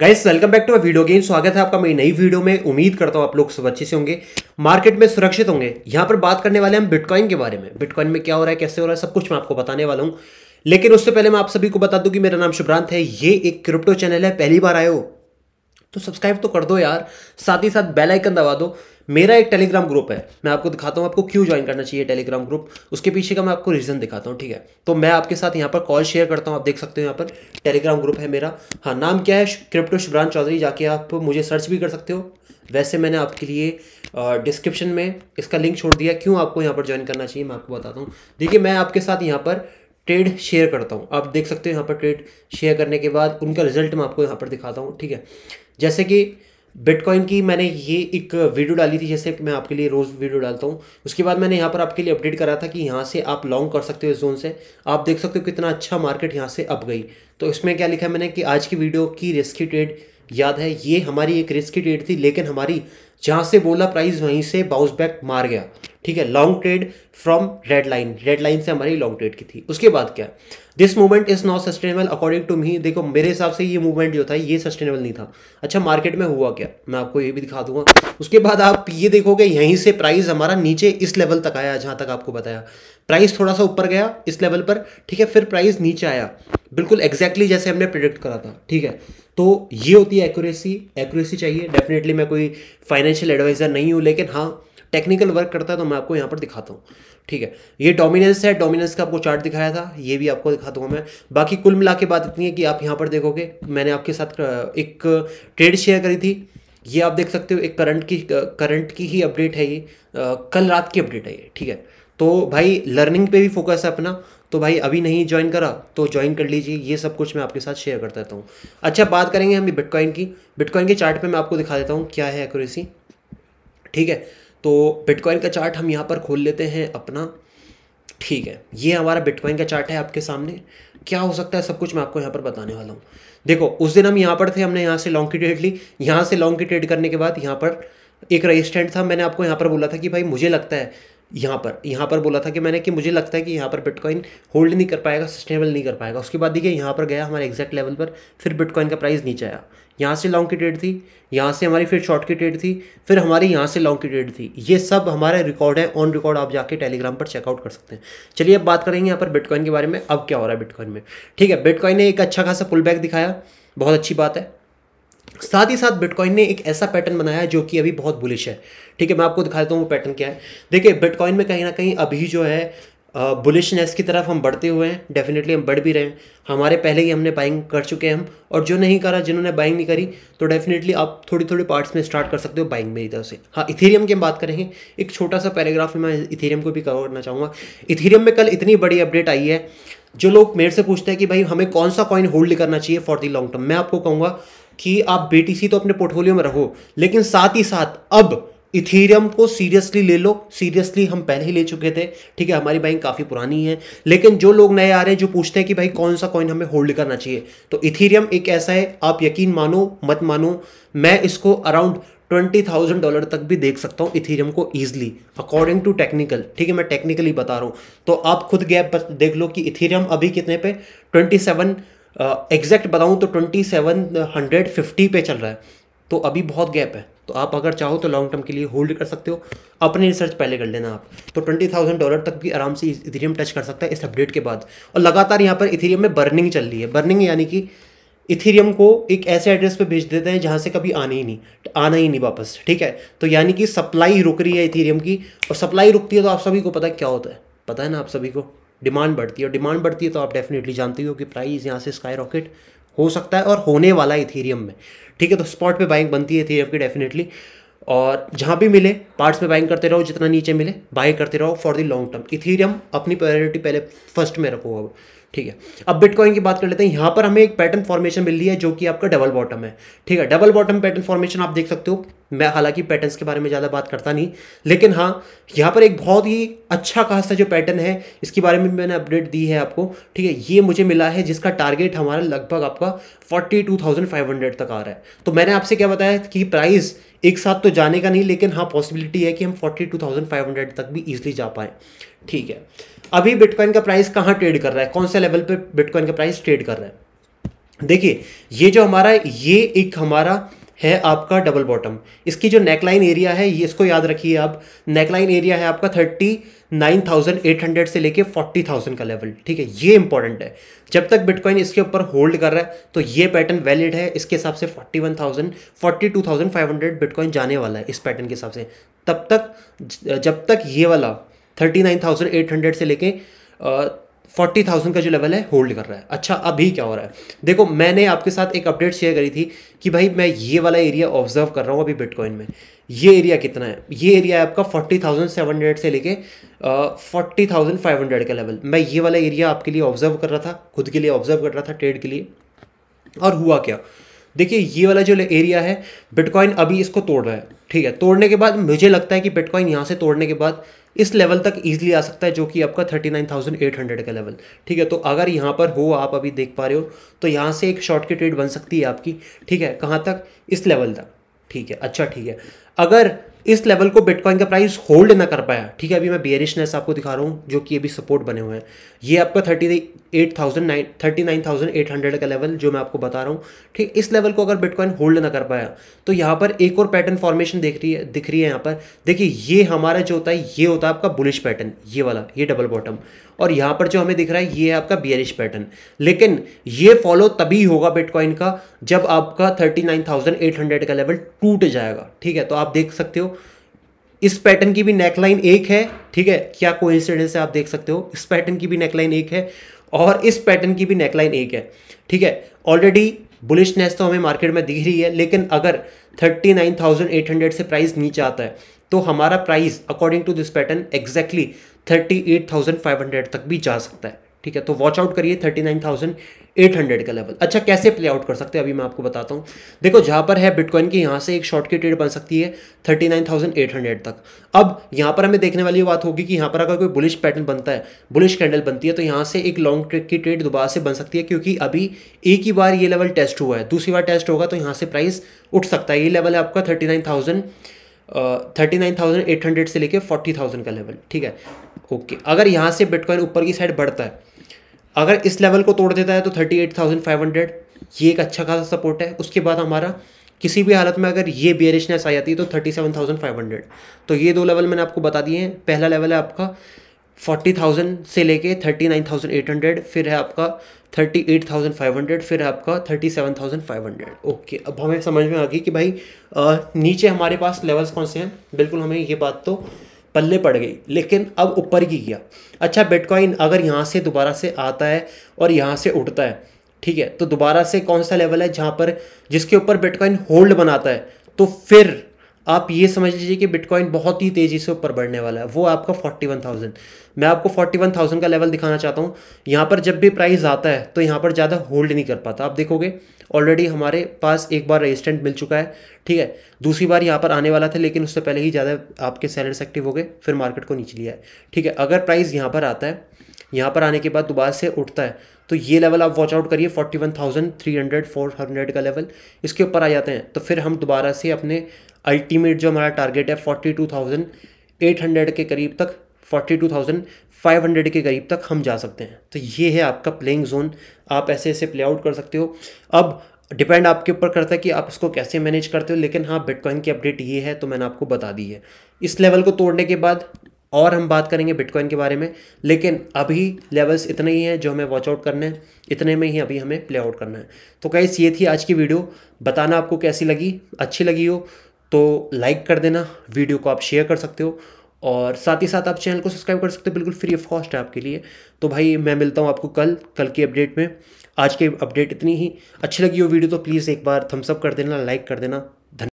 guys welcome back to a video game स्वागत है आपका मेरी नई वीडियो में उम्मीद करता हूँ आप लोग सब अच्छे से होंगे मार्केट में सुरक्षित होंगे यहाँ पर बात करने वाले हम बिटकॉइन के बारे में बिटकॉइन में क्या हो रहा है कैसे हो रहा है सब कुछ मैं आपको बताने वाला हूँ लेकिन उससे पहले मैं आप सभी को बता दूँ कि मेरा नाम शुभ्रांत है ये एक क्रिप्टो चैनल है पहली बार आए हो तो सब्सक्राइब तो कर दो यार साथ ही साथ बेलाइकन दबा दो मेरा एक टेलीग्राम ग्रुप है मैं आपको दिखाता हूँ आपको क्यों ज्वाइन करना चाहिए टेलीग्राम ग्रुप उसके पीछे का मैं आपको रीज़न दिखाता हूँ ठीक है तो मैं आपके साथ यहाँ पर कॉल शेयर करता हूँ आप देख सकते हो यहाँ पर टेलीग्राम ग्रुप है मेरा हाँ नाम क्या है क्रिप्टो शिवरान चौधरी जाके आप मुझे सर्च भी कर सकते हो वैसे मैंने आपके लिए डिस्क्रिप्शन में इसका लिंक छोड़ दिया क्यों आपको यहाँ पर ज्वाइन करना चाहिए मैं आपको बताता हूँ देखिए मैं आपके साथ यहाँ पर ट्रेड शेयर करता हूँ आप देख सकते हो यहाँ पर ट्रेड शेयर करने के बाद उनका रिजल्ट मैं आपको यहाँ पर दिखाता हूँ ठीक है जैसे कि बिटकॉइन की मैंने ये एक वीडियो डाली थी जैसे कि मैं आपके लिए रोज़ वीडियो डालता हूँ उसके बाद मैंने यहाँ पर आपके लिए अपडेट करा था कि यहाँ से आप लॉन्ग कर सकते हो इस जोन से आप देख सकते हो कितना अच्छा मार्केट यहाँ से अप गई तो इसमें क्या लिखा है मैंने कि आज की वीडियो की रिस्की ट्रेड याद है ये हमारी एक रिस्की ट्रेड थी लेकिन हमारी जहाँ से बोला प्राइस वहीं से बाउंस बैक मार गया ठीक है long trade from red line red line से हमारी लॉन्ग ट्रेड की थी उसके बाद क्या this movement is not sustainable according to me देखो मेरे हिसाब से ये मूवमेंट जो था ये सस्टेनेबल नहीं था अच्छा मार्केट में हुआ क्या मैं आपको ये भी दिखा दूंगा उसके बाद आप ये देखोगे यहीं से प्राइस हमारा नीचे इस लेवल तक आया जहाँ तक आपको बताया प्राइस थोड़ा सा ऊपर गया इस लेवल पर ठीक है फिर प्राइस नीचे आया बिल्कुल एग्जैक्टली exactly जैसे हमने प्रिडिक्ट करा था ठीक है तो ये होती है एक्यूरेसी एक्यूरेसी चाहिए डेफिनेटली मैं कोई फाइनेंस फाइनेंशियल एडवाइज़र नहीं हूँ लेकिन हाँ टेक्निकल वर्क करता है तो मैं आपको यहाँ पर दिखाता हूँ ठीक है ये डोमिनेंस है डोमिनेंस का आपको चार्ट दिखाया था ये भी आपको दिखा दूंगा मैं बाकी कुल मिला के बात इतनी है कि आप यहाँ पर देखोगे मैंने आपके साथ एक ट्रेड शेयर करी थी ये आप देख सकते हो एक करंट की करंट की ही अपडेट है ये कल रात की अपडेट है ये ठीक है तो भाई लर्निंग पे भी फोकस है अपना तो भाई अभी नहीं ज्वाइन करा तो ज्वाइन कर लीजिए ये सब कुछ मैं आपके साथ शेयर कर देता हूँ अच्छा बात करेंगे हम बिटकॉइन की बिटकॉइन के चार्ट पे मैं आपको दिखा देता हूँ क्या है एक्यूरेसी ठीक है तो बिटकॉइन का चार्ट हम यहाँ पर खोल लेते हैं अपना ठीक है ये हमारा बिटकॉइन का चार्ट है आपके सामने क्या हो सकता है सब कुछ मैं आपको यहाँ पर बताने वाला हूँ देखो उस दिन हम यहाँ पर थे हमने यहाँ से लॉन्ग की ट्रेड ली यहाँ से लॉन्ग की ट्रेड करने के बाद यहाँ पर एक रजिस्टेंट था मैंने आपको यहाँ पर बोला था कि भाई मुझे लगता है यहाँ पर यहाँ पर बोला था कि मैंने कि मुझे लगता है कि यहाँ पर बिटकॉइन होल्ड नहीं कर पाएगा सस्टेनेबल नहीं कर पाएगा उसके बाद देखिए यहाँ पर गया हमारे एग्जैक्ट लेवल पर फिर बिटकॉइन का प्राइस नीचे आया यहाँ से लॉन्ग की ट्रेड थी यहाँ से हमारी फिर शॉर्ट की ट्रेड थी फिर हमारी यहाँ से लॉन्ग की ट्रेड थी ये सब हमारे रिकॉर्ड है ऑन रिकॉर्ड आप जाके टेलीग्राम पर चेकआउट कर सकते हैं चलिए अब बात करेंगे यहाँ पर बिटकॉइन के बारे में अब क्या हो रहा है बिटकॉइन में ठीक है बिटकॉइन ने एक अच्छा खासा पुल बैक दिखाया बहुत अच्छी बात है साथ ही साथ बिटकॉइन ने एक ऐसा पैटर्न बनाया जो कि अभी बहुत बुलिश है ठीक है मैं आपको दिखा देता हूँ वो पैटर्न क्या है देखिए बिटकॉइन में कहीं ना कहीं अभी जो है बुलिशनेस की तरफ हम बढ़ते हुए हैं डेफिनेटली हम बढ़ भी रहे हैं हमारे पहले ही हमने बाइंग कर चुके हैं हम और जो नहीं करा जिन्होंने बाइंग नहीं करी तो डेफिनेटली आप थोड़ी थोड़ी पार्ट्स में स्टार्ट कर सकते हो बाइंग मेरी तरफ से हाँ इथेरियम की हम बात करेंगे एक छोटा सा पैराग्राफ में मैं इथेरियम को भी कवर करना चाहूँगा इथेरियम में कल इतनी बड़ी अपडेट आई है जो लोग मेरे से पूछते हैं कि भाई हमें कौन सा कॉइन होल्ड करना चाहिए फॉर दी लॉन्ग टर्म मैं आपको कहूँगा कि आप बीटीसी तो अपने पोर्टफोलियो में रखो लेकिन साथ ही साथ अब इथीरियम को सीरियसली ले लो सीरियसली हम पहले ही ले चुके थे ठीक है हमारी बाइंग काफ़ी पुरानी है लेकिन जो लोग नए आ रहे हैं जो पूछते हैं कि भाई कौन सा कॉइन हमें होल्ड करना चाहिए तो इथीरियम एक ऐसा है आप यकीन मानो मत मानो मैं इसको अराउंड ट्वेंटी थाउजेंड डॉलर तक भी देख सकता हूँ इथीरियम को ईजिली अकॉर्डिंग टू टेक्निकल ठीक है मैं टेक्निकली बता रहा हूँ तो आप खुद गैप देख लो कि इथीरियम अभी कितने पे ट्वेंटी सेवन एग्जैक्ट बताऊँ तो ट्वेंटी सेवन हंड्रेड फिफ्टी पे चल रहा है तो अभी बहुत गैप है तो आप अगर चाहो तो लॉन्ग टर्म के लिए होल्ड कर सकते हो अपनी रिसर्च पहले कर लेना आप तो ट्वेंटी थाउजेंड डॉलर तक भी आराम से इथेरियम टच कर सकता है इस अपडेट के बाद और लगातार यहाँ पर इथेरियम में बर्निंग चल रही है बर्निंग यानी कि इथेरियम को एक ऐसे एड्रेस पे भेज देते हैं जहाँ से कभी आना ही नहीं आना ही नहीं वापस ठीक है तो यानी कि सप्लाई रुक रही है इथेरियम की और सप्लाई रुकती है तो आप सभी को पता है क्या होता है पता है ना आप सभी को डिमांड बढ़ती है और डिमांड बढ़ती है तो आप डेफिनेटली जानते हो कि प्राइस यहाँ से स्काई रॉकेट हो सकता है और होने वाला है इथेरियम में ठीक है तो स्पॉट पे बाइंग बनती है इथेरियम की डेफिनेटली और जहाँ भी मिले पार्ट्स में बाइंग करते रहो जितना नीचे मिले बाइंग करते रहो for the long term Ethereum अपनी प्रायोरिटी पहले फर्स्ट में रखो अब ठीक है अब बिटकॉइन की बात कर लेते हैं यहाँ पर हमें एक पैटर्न फॉर्मेशन मिल रही है जो कि आपका डबल बॉटम है ठीक है डबल बॉटम पैटर्न फॉर्मेशन आप देख सकते हो मैं हालांकि पैटर्न्स के बारे में ज़्यादा बात करता नहीं लेकिन हाँ यहाँ पर एक बहुत ही अच्छा खासा जो पैटर्न है इसके बारे में मैंने अपडेट दी है आपको ठीक है ये मुझे मिला है जिसका टारगेट हमारा लगभग आपका forty two thousand five hundred तक आ रहा है तो मैंने आपसे क्या बताया कि प्राइस एक साथ तो जाने का नहीं लेकिन हाँ पॉसिबिलिटी है कि हम forty two thousand five hundred तक भी ईजिली जा पाएँ ठीक है अभी बिटकॉइन का प्राइस कहाँ ट्रेड कर रहा है कौन से लेवल पे बिटकॉइन का प्राइस ट्रेड कर रहा है देखिए ये जो हमारा ये एक हमारा है आपका डबल बॉटम इसकी जो नेकलाइन एरिया है ये इसको याद रखिए आप नेकलाइन एरिया है आपका thirty nine thousand eight hundred से लेके फोर्टी थाउजेंड का लेवल ठीक है ये इंपॉर्टेंट है जब तक बिटकॉइन इसके ऊपर होल्ड कर रहा है तो ये पैटर्न वैलिड है इसके हिसाब से forty one thousand forty two thousand five hundred bitcoin जाने वाला है इस पैटर्न के हिसाब से तब तक जब तक ये वाला thirty nine thousand eight hundred से लेके फोर्टी थाउजेंड का जो लेवल है होल्ड कर रहा है अच्छा अभी क्या हो रहा है देखो मैंने आपके साथ एक अपडेट शेयर करी थी कि भाई मैं ये वाला एरिया ऑब्जर्व कर रहा हूँ अभी बिटकॉइन में ये एरिया कितना है ये एरिया है आपका फोर्टी थाउजेंड सेवन हंड्रेड से लेके फोर्टी थाउजेंड फाइव हंड्रेड का लेवल मैं ये वाला एरिया आपके लिए ऑब्जर्व कर रहा था खुद के लिए ऑब्जर्व कर रहा था ट्रेड के लिए और हुआ क्या देखिए ये वाला जो एरिया है बिटकॉइन अभी इसको तोड़ रहा है ठीक है तोड़ने के बाद मुझे लगता है कि बिटकॉइन यहाँ से तोड़ने के बाद इस लेवल तक ईजिली आ सकता है जो कि आपका thirty nine thousand eight hundred का लेवल ठीक है तो अगर यहाँ पर हो आप अभी देख पा रहे हो तो यहाँ से एक शॉर्ट की ट्रेड बन सकती है आपकी ठीक है कहाँ तक इस लेवल तक ठीक है अच्छा ठीक है अगर इस लेवल को बिटकॉइन का प्राइस होल्ड ना कर पाया ठीक है अभी मैं बियरिशनेस आपको दिखा रहा हूँ जो कि अभी सपोर्ट बने हुए हैं ये आपका thirty eight thousand nine thirty nine thousand eight hundred का लेवल जो मैं आपको बता रहा हूँ ठीक इस लेवल को अगर बिटकॉइन होल्ड ना कर पाया तो यहाँ पर एक और पैटर्न फॉर्मेशन देख रही है दिख रही है यहाँ पर देखिए ये हमारा जो होता है ये होता है आपका बुलिश पैटर्न ये वाला ये डबल बॉटम और यहाँ पर जो हमें दिख रहा है ये है आपका बियरिश पैटर्न लेकिन ये फॉलो तभी होगा बिटकॉइन का जब आपका thirty nine thousand eight hundred का लेवल टूट जाएगा ठीक है तो आप देख सकते हो इस पैटर्न की भी नेकलाइन एक है ठीक है क्या कोइंसिडेंस है आप देख सकते हो इस पैटर्न की भी नेकलाइन एक है और इस पैटर्न की भी नेकलाइन एक है ठीक है ऑलरेडी बुलिशनेस तो हमें मार्केट में दिख रही है लेकिन अगर 39,800 से प्राइस नीचे आता है तो हमारा price according to this pattern exactly 38,500 तक भी जा सकता है ठीक है तो वॉच आउट करिए thirty nine thousand eight hundred का लेवल अच्छा कैसे प्ले आउट कर सकते हैं अभी मैं आपको बताता हूँ देखो जहाँ पर है बिटकॉइन की यहाँ से एक शॉर्ट की ट्रेड बन सकती है thirty nine thousand eight hundred तक अब यहाँ पर हमें देखने वाली बात होगी कि यहाँ पर अगर कोई बुलिश पैटर्न बनता है बुलिश कैंडल बनती है तो यहाँ से एक लॉन्ग ट्रेड की ट्रेड दोबारा से बन सकती है क्योंकि अभी एक ही बार ये लेवल टेस्ट हुआ है दूसरी बार टेस्ट होगा तो यहाँ से प्राइस उठ सकता है ये लेवल है आपका thirty nine thousand thirty nine thousand eight hundred से लेके फोर्टी थाउजेंड का लेवल ठीक है ओके अगर यहाँ से बिटकॉइन ऊपर की साइड बढ़ता है अगर इस लेवल को तोड़ देता है तो thirty eight thousand five hundred ये एक अच्छा खासा सपोर्ट है उसके बाद हमारा किसी भी हालत में अगर ये बेरिशनेस आ जाती है तो thirty seven thousand five hundred तो ये दो लेवल मैंने आपको बता दिए हैं पहला लेवल है आपका फोर्टी थाउजेंड से लेके thirty nine thousand eight hundred फिर है आपका thirty eight thousand five hundred फिर है आपका thirty seven thousand five hundred okay अब हमें समझ में आ गई कि भाई आ, नीचे हमारे पास लेवल्स कौन से हैं बिल्कुल हमें ये बात तो पल्ले पड़ गई लेकिन अब ऊपर की किया अच्छा बिटकॉइन अगर यहाँ से दोबारा से आता है और यहाँ से उठता है ठीक है तो दोबारा से कौन सा लेवल है जहाँ पर जिसके ऊपर बिटकॉइन होल्ड बनाता है तो फिर आप ये समझ लीजिए कि बिटकॉइन बहुत ही तेज़ी से ऊपर बढ़ने वाला है वो आपका फोर्टी वन थाउजेंड मैं आपको फोर्टी वन थाउजेंड का लेवल दिखाना चाहता हूँ यहाँ पर जब भी प्राइस आता है तो यहाँ पर ज़्यादा होल्ड नहीं कर पाता आप देखोगे ऑलरेडी हमारे पास एक बार रेजिस्टेंट मिल चुका है ठीक है दूसरी बार यहाँ पर आने वाला था लेकिन उससे पहले ही ज़्यादा आपके सेलर्स एक्टिव हो गए फिर मार्केट को नीचे लिया है ठीक है अगर प्राइस यहाँ पर आता है यहाँ पर आने के बाद दोबारा से उठता है तो ये लेवल आप वॉच आउट करिए forty one thousand three hundred four hundred का लेवल इसके ऊपर आ जाते हैं तो फिर हम दोबारा से अपने अल्टीमेट जो हमारा टारगेट है forty two thousand eight hundred के करीब तक forty two thousand five hundred के करीब तक हम जा सकते हैं तो ये है आपका प्लेइंग जोन आप ऐसे ऐसे प्ले आउट कर सकते हो अब डिपेंड आपके ऊपर करता है कि आप इसको कैसे मैनेज करते हो लेकिन हाँ बिटकॉइन की अपडेट ये है तो मैंने आपको बता दी है इस लेवल को तोड़ने के बाद और हम बात करेंगे बिटकॉइन के बारे में लेकिन अभी लेवल्स इतने ही हैं जो हमें वॉचआउट करना करने हैं इतने में ही अभी हमें प्ले आउट करना है तो कैस ये थी आज की वीडियो बताना आपको कैसी लगी अच्छी लगी हो तो लाइक कर देना वीडियो को आप शेयर कर सकते हो और साथ ही साथ आप चैनल को सब्सक्राइब कर सकते हो बिल्कुल फ्री ऑफ कॉस्ट है आपके लिए तो भाई मैं मिलता हूँ आपको कल कल की अपडेट में आज की अपडेट इतनी ही अच्छी लगी हो वीडियो तो प्लीज़ एक बार थम्सअप कर देना लाइक कर देना धन्यवाद